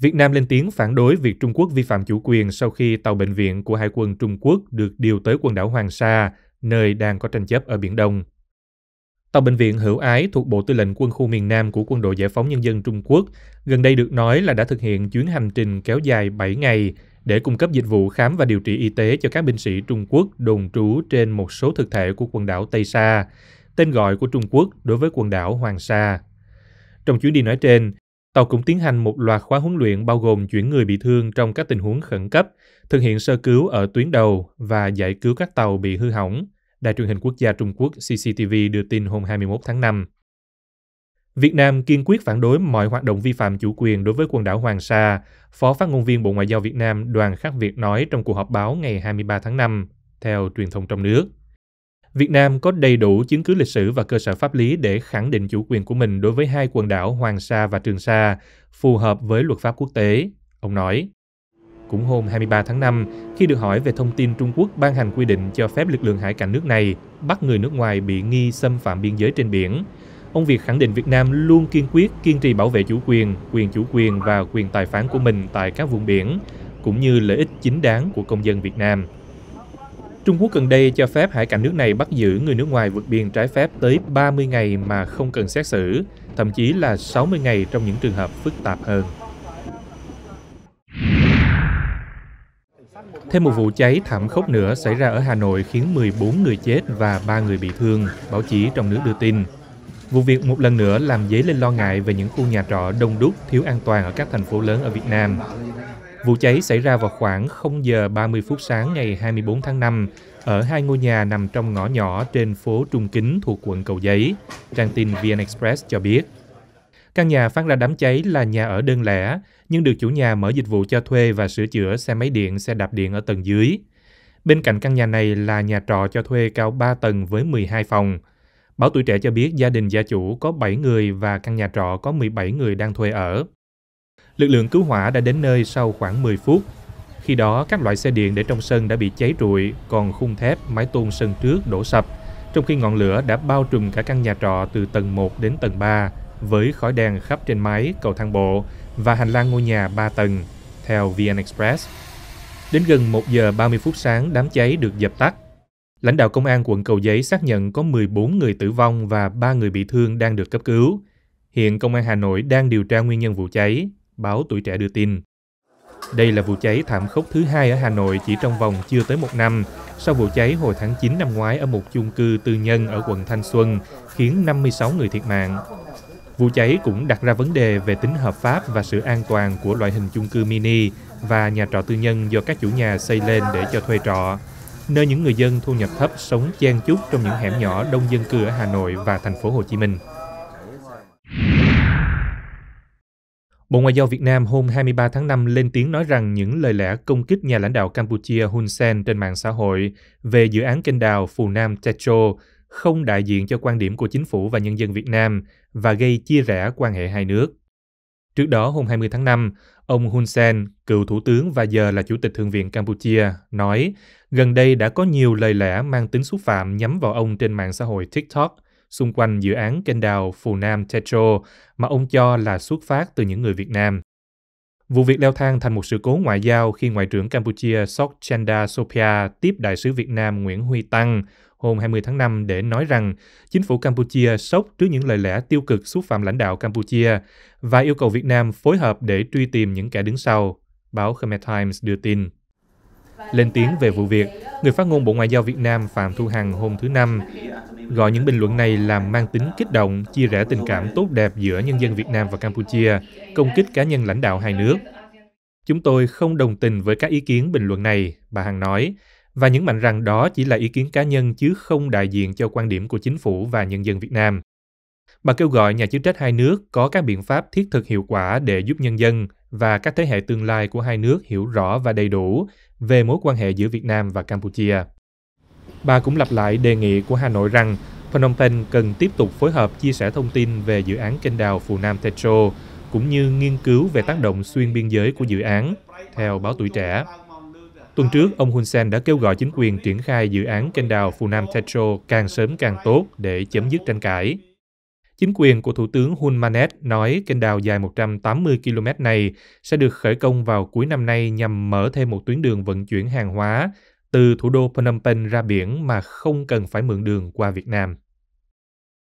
Việt Nam lên tiếng phản đối việc Trung Quốc vi phạm chủ quyền sau khi tàu bệnh viện của Hải quân Trung Quốc được điều tới quần đảo Hoàng Sa, nơi đang có tranh chấp ở Biển Đông. Tàu bệnh viện Hữu Ái thuộc Bộ Tư lệnh Quân khu miền Nam của Quân đội Giải phóng Nhân dân Trung Quốc gần đây được nói là đã thực hiện chuyến hành trình kéo dài 7 ngày để cung cấp dịch vụ khám và điều trị y tế cho các binh sĩ Trung Quốc đồn trú trên một số thực thể của quần đảo Tây Sa, tên gọi của Trung Quốc đối với quần đảo Hoàng Sa. Trong chuyến đi nói trên, Tàu cũng tiến hành một loạt khóa huấn luyện bao gồm chuyển người bị thương trong các tình huống khẩn cấp, thực hiện sơ cứu ở tuyến đầu và giải cứu các tàu bị hư hỏng. Đài truyền hình quốc gia Trung Quốc CCTV đưa tin hôm 21 tháng 5. Việt Nam kiên quyết phản đối mọi hoạt động vi phạm chủ quyền đối với quần đảo Hoàng Sa, Phó phát ngôn viên Bộ Ngoại giao Việt Nam Đoàn Khắc Việt nói trong cuộc họp báo ngày 23 tháng 5, theo truyền thông trong nước. Việt Nam có đầy đủ chứng cứ lịch sử và cơ sở pháp lý để khẳng định chủ quyền của mình đối với hai quần đảo Hoàng Sa và Trường Sa, phù hợp với luật pháp quốc tế, ông nói. Cũng hôm 23 tháng 5, khi được hỏi về thông tin Trung Quốc ban hành quy định cho phép lực lượng hải cảnh nước này bắt người nước ngoài bị nghi xâm phạm biên giới trên biển, ông Việt khẳng định Việt Nam luôn kiên quyết kiên trì bảo vệ chủ quyền, quyền chủ quyền và quyền tài phán của mình tại các vùng biển, cũng như lợi ích chính đáng của công dân Việt Nam. Trung Quốc gần đây cho phép hải cảnh nước này bắt giữ người nước ngoài vượt biên trái phép tới 30 ngày mà không cần xét xử, thậm chí là 60 ngày trong những trường hợp phức tạp hơn. Thêm một vụ cháy thảm khốc nữa xảy ra ở Hà Nội khiến 14 người chết và 3 người bị thương, báo chí trong nước đưa tin. Vụ việc một lần nữa làm dấy lên lo ngại về những khu nhà trọ đông đúc, thiếu an toàn ở các thành phố lớn ở Việt Nam. Vụ cháy xảy ra vào khoảng 0 giờ 30 phút sáng ngày 24 tháng 5 ở hai ngôi nhà nằm trong ngõ nhỏ trên phố Trung Kính thuộc quận Cầu Giấy, trang tin VN Express cho biết. Căn nhà phát ra đám cháy là nhà ở đơn lẻ, nhưng được chủ nhà mở dịch vụ cho thuê và sửa chữa xe máy điện, xe đạp điện ở tầng dưới. Bên cạnh căn nhà này là nhà trọ cho thuê cao 3 tầng với 12 phòng. Báo tuổi trẻ cho biết gia đình gia chủ có 7 người và căn nhà trọ có 17 người đang thuê ở. Lực lượng cứu hỏa đã đến nơi sau khoảng 10 phút. Khi đó, các loại xe điện để trong sân đã bị cháy rụi, còn khung thép, mái tôn sân trước đổ sập, trong khi ngọn lửa đã bao trùm cả căn nhà trọ từ tầng 1 đến tầng 3, với khói đen khắp trên mái, cầu thang bộ và hành lang ngôi nhà 3 tầng, theo VN Express. Đến gần 1 giờ 30 phút sáng, đám cháy được dập tắt. Lãnh đạo công an quận Cầu Giấy xác nhận có 14 người tử vong và 3 người bị thương đang được cấp cứu. Hiện công an Hà Nội đang điều tra nguyên nhân vụ cháy báo Tuổi Trẻ đưa tin. Đây là vụ cháy thảm khốc thứ hai ở Hà Nội chỉ trong vòng chưa tới một năm, sau vụ cháy hồi tháng 9 năm ngoái ở một chung cư tư nhân ở quận Thanh Xuân, khiến 56 người thiệt mạng. Vụ cháy cũng đặt ra vấn đề về tính hợp pháp và sự an toàn của loại hình chung cư mini và nhà trọ tư nhân do các chủ nhà xây lên để cho thuê trọ, nơi những người dân thu nhập thấp sống chen chúc trong những hẻm nhỏ đông dân cư ở Hà Nội và thành phố Hồ Chí Minh. Bộ Ngoại giao Việt Nam hôm 23 tháng 5 lên tiếng nói rằng những lời lẽ công kích nhà lãnh đạo Campuchia Hun Sen trên mạng xã hội về dự án kênh đào Phù Nam Techo không đại diện cho quan điểm của chính phủ và nhân dân Việt Nam và gây chia rẽ quan hệ hai nước. Trước đó, hôm 20 tháng 5, ông Hun Sen, cựu thủ tướng và giờ là chủ tịch Thượng viện Campuchia, nói gần đây đã có nhiều lời lẽ mang tính xúc phạm nhắm vào ông trên mạng xã hội TikTok – xung quanh dự án kênh đào Phù Nam Tetro mà ông cho là xuất phát từ những người Việt Nam. Vụ việc leo thang thành một sự cố ngoại giao khi Ngoại trưởng Campuchia Sok Chanda Sopia tiếp Đại sứ Việt Nam Nguyễn Huy Tăng hôm 20 tháng 5 để nói rằng chính phủ Campuchia sốc trước những lời lẽ tiêu cực xúc phạm lãnh đạo Campuchia và yêu cầu Việt Nam phối hợp để truy tìm những kẻ đứng sau, báo Khmer Times đưa tin. Lên tiếng về vụ việc, người phát ngôn Bộ Ngoại giao Việt Nam Phạm Thu Hằng hôm thứ Năm gọi những bình luận này là mang tính kích động, chia rẽ tình cảm tốt đẹp giữa nhân dân Việt Nam và Campuchia, công kích cá nhân lãnh đạo hai nước. Chúng tôi không đồng tình với các ý kiến bình luận này, bà Hằng nói, và nhấn mạnh rằng đó chỉ là ý kiến cá nhân chứ không đại diện cho quan điểm của chính phủ và nhân dân Việt Nam. Bà kêu gọi nhà chức trách hai nước có các biện pháp thiết thực hiệu quả để giúp nhân dân và các thế hệ tương lai của hai nước hiểu rõ và đầy đủ về mối quan hệ giữa Việt Nam và Campuchia. Bà cũng lặp lại đề nghị của Hà Nội rằng Phnom Penh cần tiếp tục phối hợp chia sẻ thông tin về dự án kênh đào Phù Nam Petro cũng như nghiên cứu về tác động xuyên biên giới của dự án, theo báo Tuổi Trẻ. Tuần trước, ông Hun Sen đã kêu gọi chính quyền triển khai dự án kênh đào Phù Nam Petro càng sớm càng tốt để chấm dứt tranh cãi. Chính quyền của Thủ tướng Hun Manet nói kênh đào dài 180 km này sẽ được khởi công vào cuối năm nay nhằm mở thêm một tuyến đường vận chuyển hàng hóa từ thủ đô Phnom Penh ra biển mà không cần phải mượn đường qua Việt Nam.